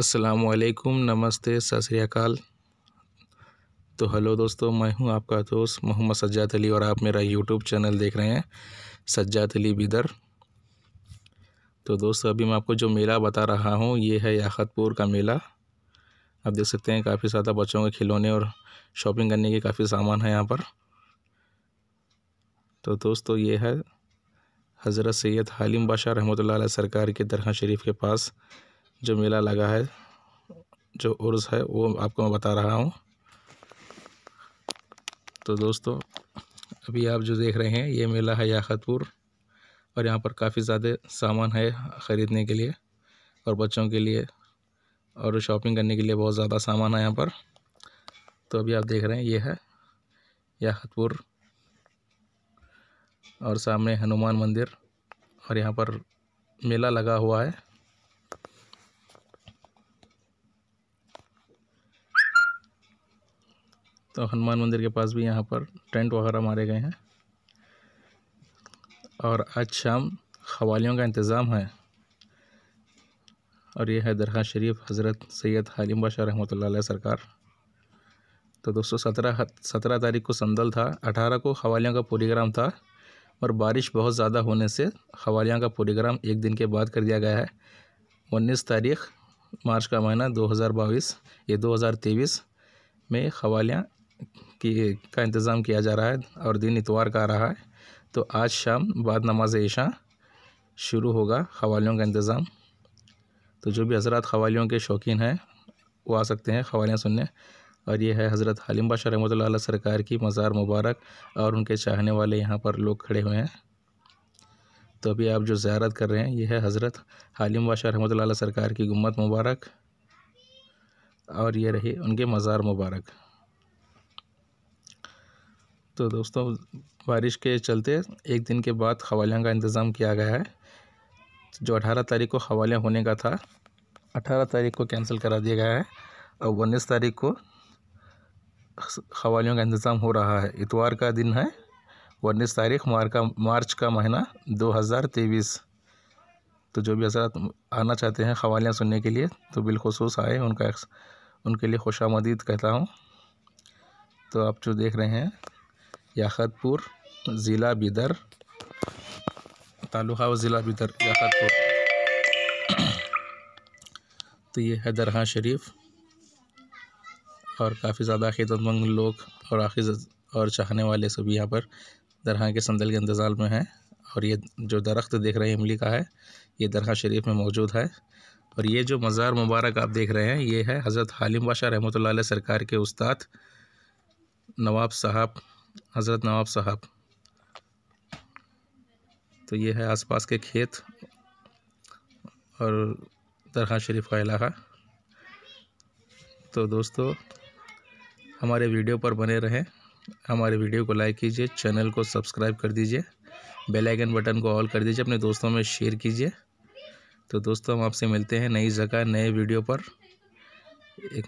असलकुम नमस्ते सत श्रीकाल तो हेलो दोस्तों मैं हूं आपका दोस्त मोहम्मद सज्जात अली और आप मेरा यूट्यूब चैनल देख रहे हैं सज्जात अली बिदर तो दोस्तों अभी मैं आपको जो मेला बता रहा हूं ये है याखतपुर का मेला आप देख सकते हैं काफ़ी ज़्यादा बच्चों के खिलौने और शॉपिंग करने के काफ़ी सामान है यहाँ पर तो दोस्तों ये है हज़रत सैद हालिम बाशा रहमत सरकार के दरखा शरीफ के पास जो मेला लगा है जो उर्स है वो आपको मैं बता रहा हूँ तो दोस्तों अभी आप जो देख रहे हैं ये मेला है याकतपुर और यहाँ पर काफ़ी ज़्यादा सामान है ख़रीदने के लिए और बच्चों के लिए और शॉपिंग करने के लिए बहुत ज़्यादा सामान है यहाँ पर तो अभी आप देख रहे हैं ये है याकतपुर और सामने हनुमान मंदिर और यहाँ पर मेला लगा हुआ है तो हनुमान मंदिर के पास भी यहाँ पर टेंट वगैरह मारे गए हैं और आज शाम खवालियों का इंतज़ाम है और यह है दरगाह शरीफ हज़रत सैयद हालिम बाशा रहमत सरकार तो दोस्तों सत्रह सत्रह तारीख को संदल था अठारह को खवालियों का प्रोग्राम था और बारिश बहुत ज़्यादा होने से खवालियों का प्रोग्राम एक दिन के बाद कर दिया गया है उन्नीस तारीख मार्च का महीना दो हज़ार दो या तेईस में खवालियाँ की का इंतज़ाम किया जा रहा है और दिन इतवार का आ रहा है तो आज शाम बाद नमाज ऐशा शुरू होगा खवालियों का इंतज़ाम तो जो भी हज़रत हवालियों के शौकीन हैं वो आ सकते हैं खवालियाँ सुनने और ये है हज़रत हलीम बाशा रहमत सरकार की मज़ार मुबारक और उनके चाहने वाले यहाँ पर लोग खड़े हुए हैं तो अभी आप जो ज्यारत कर रहे हैं ये है हज़रत हालिम बाशा रहमत सरकार की गुम्मत मुबारक और ये रही उनके मज़ार मुबारक तो दोस्तों बारिश के चलते एक दिन के बाद हवालियों का इंतज़ाम किया गया है जो अठारह तारीख को हवाले होने का था अठारह तारीख को कैंसिल करा दिया गया है और उन्नीस तारीख को हवालियों का इंतज़ाम हो रहा है इतवार का दिन है उन्नीस तारीख मार का मार्च का महीना दो हज़ार तेईस तो जो भी हजरात आना चाहते हैं हवालियाँ सुनने के लिए तो बिलखसूस आए उनका उनके लिए खुश कहता हूँ तो आप जो देख रहे हैं याखतपुर ज़िला बिदर तालुका व ज़िला बिदर याखतपुर तो ये है दरहा शरीफ और काफ़ी ज़्यादा खिदमंद लोग और आखिर और चाहने वाले सभी यहाँ पर दरहा के संदल के इंतज़ार में हैं और ये जो दरख्त देख रहे हैं इमली का है ये दरहा शरीफ में मौजूद है और ये जो मज़ार मुबारक आप देख रहे हैं ये है हज़रत हालिम बाशा रहमत सरकार के उस्ताद नवाब साहब हज़रत नवाब साहब तो ये है आसपास के खेत और दरहा शरीफ का इलाका तो दोस्तों हमारे वीडियो पर बने रहें हमारे वीडियो को लाइक कीजिए चैनल को सब्सक्राइब कर दीजिए बेल आइकन बटन को ऑल कर दीजिए अपने दोस्तों में शेयर कीजिए तो दोस्तों हम आपसे मिलते हैं नई जगह नए वीडियो पर एक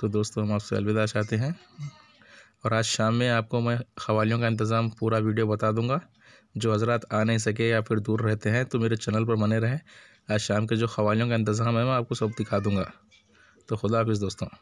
तो दोस्तों हम आपसे अलविदा चाहते हैं और आज शाम में आपको मैं खवालियों का इंतज़ाम पूरा वीडियो बता दूंगा जो हजरात आ नहीं सके या फिर दूर रहते हैं तो मेरे चैनल पर बने रहें आज शाम के जो खवालियों का इंतज़ाम है मैं आपको सब दिखा दूँगा तो खुदा हाफिज़ दोस्तों